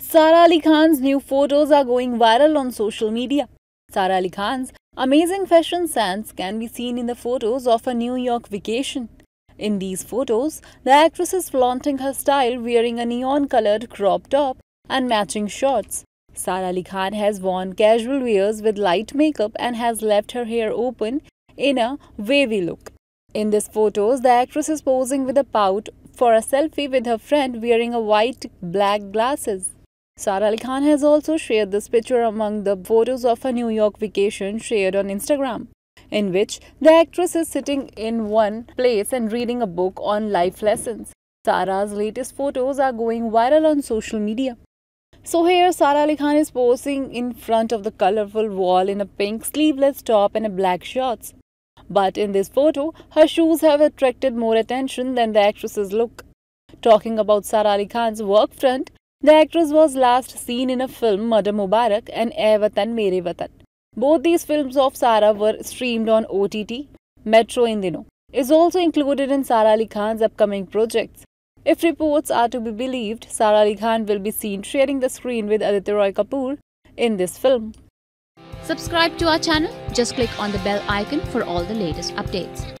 Sara Ali Khan's new photos are going viral on social media. Sara Ali Khan's amazing fashion sense can be seen in the photos of her New York vacation. In these photos, the actress is flaunting her style wearing a neon colored crop top and matching shorts. Sara Ali Khan has worn casual wears with light makeup and has left her hair open in a wavy look. In these photos, the actress is posing with a pout for a selfie with her friend wearing a white black glasses. Sara Ali Khan has also shared this picture among the photos of her New York vacation shared on Instagram, in which the actress is sitting in one place and reading a book on life lessons. Sara's latest photos are going viral on social media. So here Sara Ali Khan is posing in front of the colorful wall in a pink sleeveless top and a black shorts. But in this photo, her shoes have attracted more attention than the actress's look. Talking about Sara Ali Khan's work front, the actress was last seen in a film Murder Mubarak and Air Watan Mere Both these films of Sara were streamed on OTT. Metro Indino is also included in Sara Ali Khan's upcoming projects. If reports are to be believed, Sara Ali Khan will be seen sharing the screen with Aditya Roy Kapoor in this film. Subscribe to our channel. Just click on the bell icon for all the latest updates.